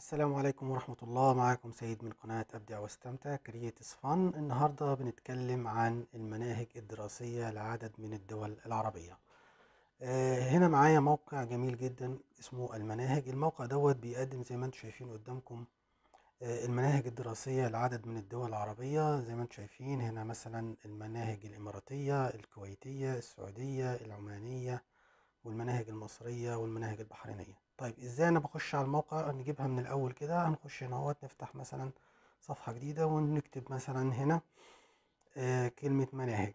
السلام عليكم ورحمة الله معكم سيد من قناة أبدع واستمتع كرييتس فن النهاردة بنتكلم عن المناهج الدراسية لعدد من الدول العربية آه، هنا معايا موقع جميل جدا اسمه المناهج الموقع دوت بيقدم زي ما انتم شايفين قدامكم آه، المناهج الدراسية لعدد من الدول العربية زي ما انتم شايفين هنا مثلا المناهج الإماراتية الكويتية السعودية العمانية والمناهج المصرية والمناهج البحرينية طيب ازاي انا بخش على الموقع نجيبها من الاول كده هنخش هنا اهوت نفتح مثلا صفحة جديدة ونكتب مثلا هنا آه كلمة مناهج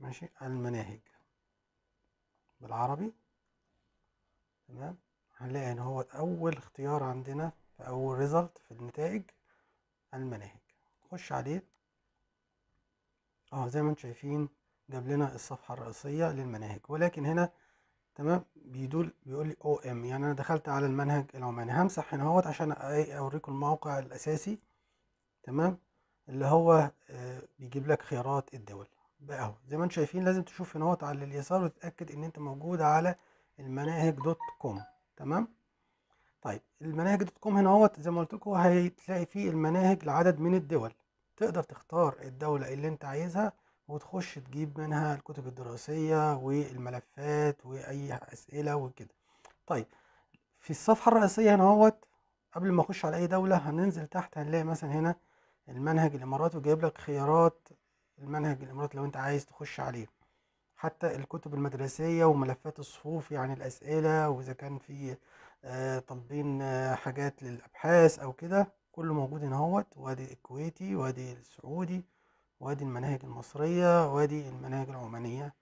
ماشي المناهج بالعربي تمام هنلاقي ان هو اول اختيار عندنا في اول ريزلت في النتائج المناهج نخش عليه اه زي ما انتم شايفين جاب لنا الصفحة الرئيسية للمناهج ولكن هنا تمام بيدول بيقول لي او ام يعني انا دخلت على المنهج العماني همسح هنا اهوت عشان إيه، اوريكم الموقع الاساسي تمام اللي هو آه، بيجيب لك خيارات الدول بقى اهو زي ما انتم شايفين لازم تشوف هنا اهوت على اليسار وتتاكد ان انت موجود على المناهج دوت كوم تمام طيب المناهج دوت كوم هنا اهوت زي ما قلت لكم هتلاقي فيه المناهج لعدد من الدول تقدر تختار الدوله اللي انت عايزها وتخش تجيب منها الكتب الدراسية والملفات وأي أسئلة وكده طيب في الصفحة الرئيسية هنا هوت قبل ما اخش على اي دولة هننزل تحت هنلاقي مثلا هنا المنهج الاماراتي وجايب لك خيارات المنهج الاماراتي لو انت عايز تخش عليه حتى الكتب المدرسية وملفات الصفوف يعني الاسئلة واذا كان في طالبين آه، آه، حاجات للابحاث او كده كله موجود هنا هوت وادي الكويتي وادي السعودي وادي المناهج المصرية وادي المناهج العمانية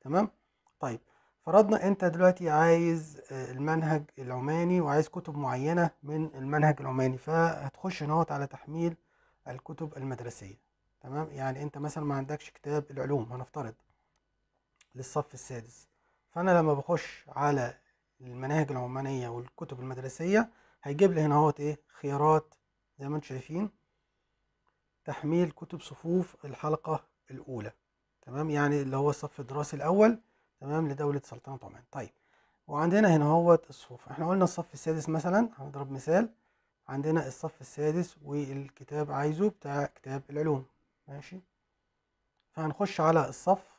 تمام طيب فرضنا انت دلوقتي عايز آه، المنهج العماني وعايز كتب معينة من المنهج العماني فهتخش نوت على تحميل الكتب المدرسية تمام يعني انت مثلا ما عندكش كتاب العلوم هنفترض للصف السادس فانا لما بخش على المناهج العمانية والكتب المدرسية هيجيب لي هنا اهوت ايه خيارات زي ما انتم شايفين تحميل كتب صفوف الحلقة الأولى تمام يعني اللي هو الصف الدراسي الأول تمام لدولة سلطنة عمان طيب وعندنا هنا هو الصفوف احنا قلنا الصف السادس مثلا هنضرب مثال عندنا الصف السادس والكتاب عايزه بتاع كتاب العلوم ماشي فهنخش على الصف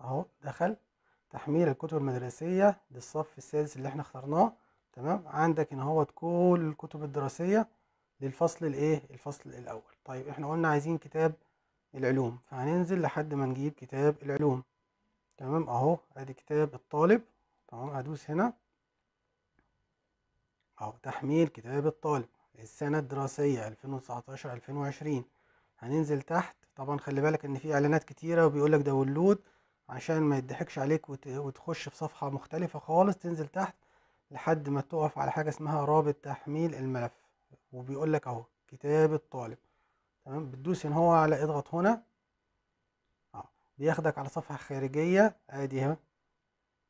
اهو دخل تحميل الكتب المدرسية للصف السادس اللي احنا اخترناه تمام عندك ان هو كل الكتب الدراسيه للفصل الايه الفصل الاول طيب احنا قلنا عايزين كتاب العلوم فهننزل لحد ما نجيب كتاب العلوم تمام اهو ادي كتاب الطالب تمام ادوس هنا اهو تحميل كتاب الطالب السنه الدراسيه 2019 2020 هننزل تحت طبعا خلي بالك ان في اعلانات كتيره وبيقول لك داونلود عشان ما يضحكش عليك وتخش في صفحه مختلفه خالص تنزل تحت لحد ما تقف على حاجة اسمها رابط تحميل الملف وبيقول لك اهو كتاب الطالب تمام بتدوس هنا هو على اضغط هنا اه بياخدك على صفحة خارجية ادي اهو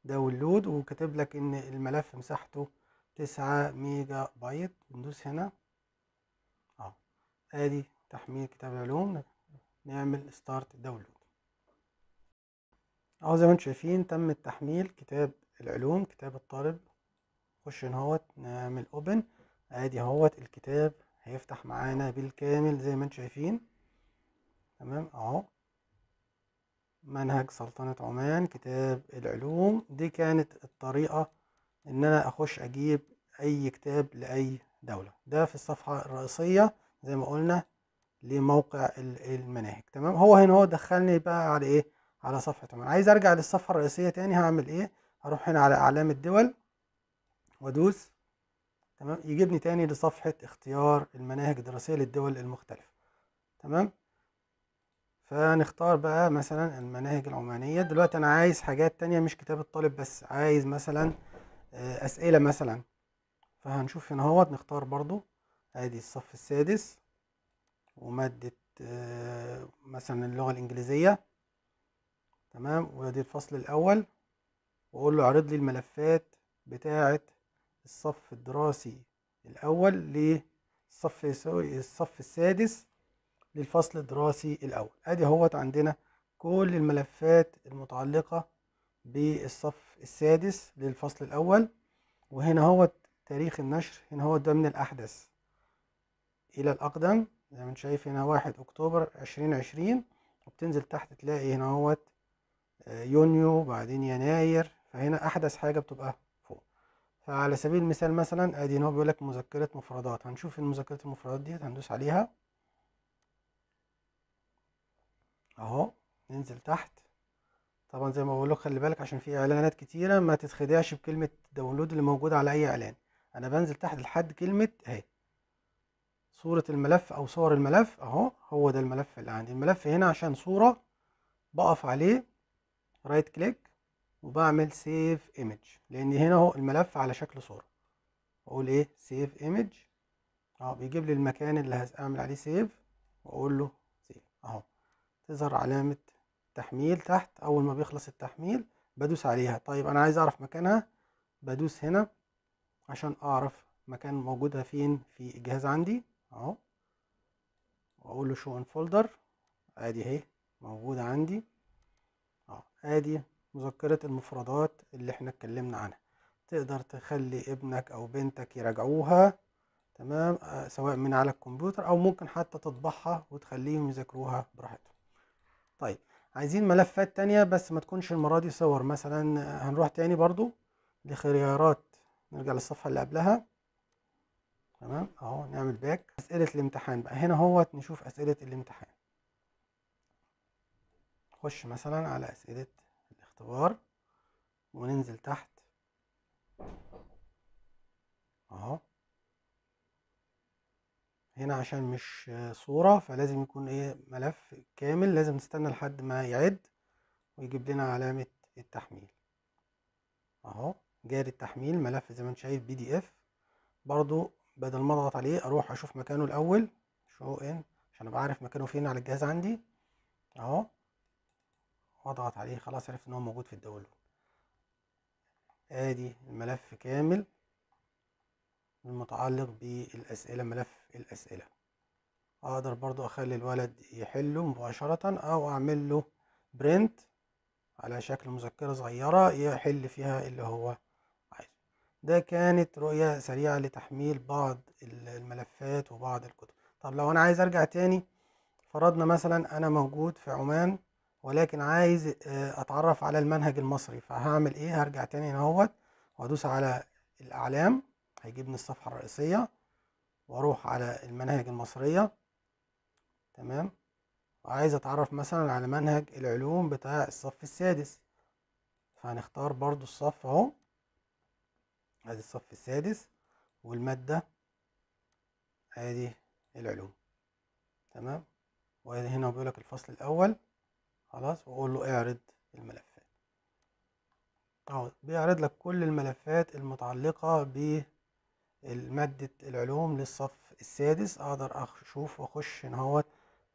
داونلود وكاتب لك ان الملف مساحته تسعة ميجا بايت ندوس هنا اه ادي تحميل كتاب العلوم نعمل ستارت داونلود اهو زي ما انتم شايفين تم التحميل كتاب العلوم كتاب الطالب خش هنا اهوت نعمل اوبن عادي اهوت الكتاب هيفتح معانا بالكامل زي ما انتم شايفين تمام اهو منهج سلطنة عمان كتاب العلوم دي كانت الطريقة ان انا اخش اجيب اي كتاب لاي دولة ده في الصفحة الرئيسية زي ما قلنا لموقع المناهج تمام هو هنا هو دخلني بقى على ايه على صفحة عمان عايز ارجع للصفحة الرئيسية تاني هعمل ايه هروح هنا على اعلام الدول وادوس تمام يجيبني تاني لصفحة اختيار المناهج الدراسية للدول المختلفة تمام فنختار بقى مثلا المناهج العمانية دلوقتي أنا عايز حاجات تانية مش كتاب الطالب بس عايز مثلا آه، أسئلة مثلا فهنشوف هنا اهوت نختار برضو ادي الصف السادس ومادة آه، مثلا اللغة الإنجليزية تمام وادي الفصل الأول وأقول له اعرض لي الملفات بتاعة الصف الدراسي الأول للصف الصف السادس للفصل الدراسي الأول أدي اهوت عندنا كل الملفات المتعلقة بالصف السادس للفصل الأول وهنا هوت تاريخ النشر هنا هو ده من الأحدث إلى الأقدم زي ما انت شايف هنا واحد أكتوبر عشرين عشرين وبتنزل تحت تلاقي هنا هوت آه، يونيو بعدين يناير فهنا أحدث حاجة بتبقى فعلى سبيل المثال مثلا ادي هو بيقول لك مذكره مفردات هنشوف المذكره المفردات ديت هندوس عليها اهو ننزل تحت طبعا زي ما بقول لك خلي بالك عشان في اعلانات كتيره ما تتخدعش بكلمه داونلود اللي موجوده على اي اعلان انا بنزل تحت لحد كلمه اهي صورة الملف أو صور الملف أهو هو ده الملف اللي عندي الملف هنا عشان صورة بقف عليه رايت كليك وبعمل سيف ايمج لان هنا اهو الملف على شكل صوره اقول ايه سيف ايمج اهو بيجيب لي المكان اللي هعمل عليه سيف واقول له سيف اهو تظهر علامه تحميل تحت اول ما بيخلص التحميل بدوس عليها طيب انا عايز اعرف مكانها بدوس هنا عشان اعرف مكان موجودها فين في الجهاز عندي اهو واقول له شو ان فولدر ادي اهي موجوده عندي اه ادي مذكرة المفردات اللي احنا اتكلمنا عنها تقدر تخلي ابنك او بنتك يراجعوها تمام آه، سواء من على الكمبيوتر او ممكن حتى تطبعها وتخليهم يذاكروها براحتهم طيب عايزين ملفات تانية بس ما تكونش المرة دي صور مثلا آه، هنروح تاني برضو لخيارات نرجع للصفحة اللي قبلها تمام اهو نعمل باك اسئلة الامتحان بقى هنا اهوت نشوف اسئلة الامتحان نخش مثلا على اسئلة الاختبار وننزل تحت اهو هنا عشان مش صورة فلازم يكون ايه ملف كامل لازم نستنى لحد ما يعد ويجيب لنا علامة التحميل اهو جاري التحميل ملف زي ما انت شايف بي دي اف برضو بدل ما اضغط عليه اروح اشوف مكانه الاول شو ان عشان ابقى عارف مكانه فين على الجهاز عندي اهو واضغط عليه خلاص عرفت ان هو موجود في الداونلود ادي الملف كامل المتعلق بالاسئله ملف الاسئله اقدر برضو اخلي الولد يحله مباشره او اعمل له برنت على شكل مذكره صغيره يحل فيها اللي هو عايزه ده كانت رؤيه سريعه لتحميل بعض الملفات وبعض الكتب طب لو انا عايز ارجع تاني فرضنا مثلا انا موجود في عمان ولكن عايز آه، اتعرف على المنهج المصري فهعمل ايه هرجع تاني هنا اهوت وادوس على الاعلام هيجيبني الصفحه الرئيسيه واروح على المناهج المصريه تمام وعايز اتعرف مثلا على منهج العلوم بتاع الصف السادس فهنختار برضو الصف اهو ادي الصف السادس والماده ادي العلوم تمام وهنا بيقولك الفصل الاول خلاص واقول له اعرض الملفات اهو بيعرض لك كل الملفات المتعلقة بمادة العلوم للصف السادس اقدر اشوف واخش ان هوت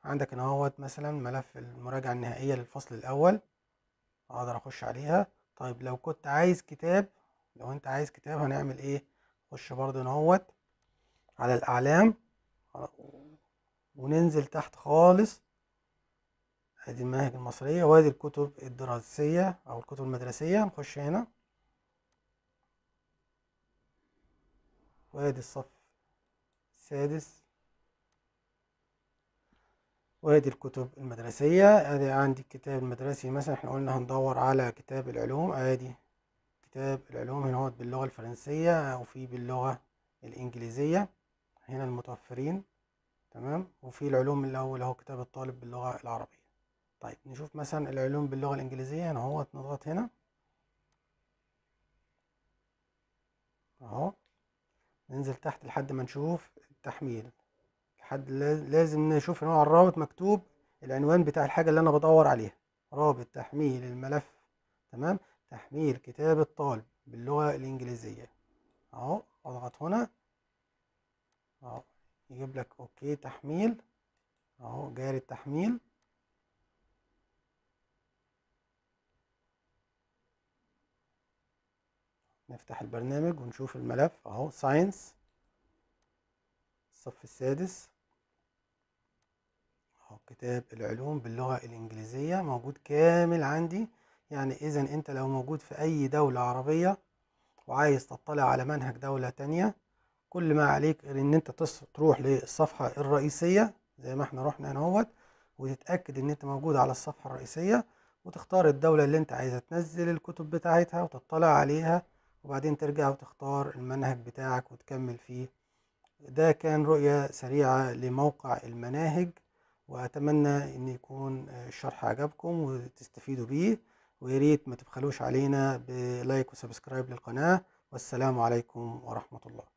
عندك ان هوت مثلا ملف المراجعة النهائية للفصل الاول اقدر اخش عليها طيب لو كنت عايز كتاب لو انت عايز كتاب هنعمل ايه خش برضو ان هوت على الاعلام وننزل تحت خالص ادي المناهج المصرية وادي الكتب الدراسية او الكتب المدرسية نخش هنا وادي الصف السادس وادي الكتب المدرسية ادي عندي الكتاب المدرسي مثلا احنا قلنا هندور على كتاب العلوم ادي كتاب العلوم هنا هو باللغة الفرنسية او في باللغة الانجليزية هنا المتوفرين تمام وفي العلوم الاول هو كتاب الطالب باللغة العربية طيب نشوف مثلا العلوم باللغة الإنجليزية هنا هو نضغط هنا اهو ننزل تحت لحد ما نشوف التحميل لحد لازم نشوف نوع على الرابط مكتوب العنوان بتاع الحاجة اللي أنا بدور عليها رابط تحميل الملف تمام تحميل كتاب الطالب باللغة الإنجليزية اهو اضغط هنا اهو يجيب لك اوكي تحميل اهو جاري التحميل نفتح البرنامج ونشوف الملف اهو ساينس الصف السادس اهو كتاب العلوم باللغة الانجليزية موجود كامل عندي يعني اذا انت لو موجود في اي دولة عربية وعايز تطلع على منهج دولة تانية كل ما عليك غير ان انت تروح للصفحة الرئيسية زي ما احنا رحنا هنا اهوت وتتأكد ان انت موجود على الصفحة الرئيسية وتختار الدولة اللي انت عايزة تنزل الكتب بتاعتها وتطلع عليها وبعدين ترجع وتختار المنهج بتاعك وتكمل فيه ده كان رؤية سريعة لموقع المناهج وأتمنى أن يكون الشرح عجبكم وتستفيدوا بيه وياريت ما تبخلوش علينا بلايك وسبسكرايب للقناة والسلام عليكم ورحمة الله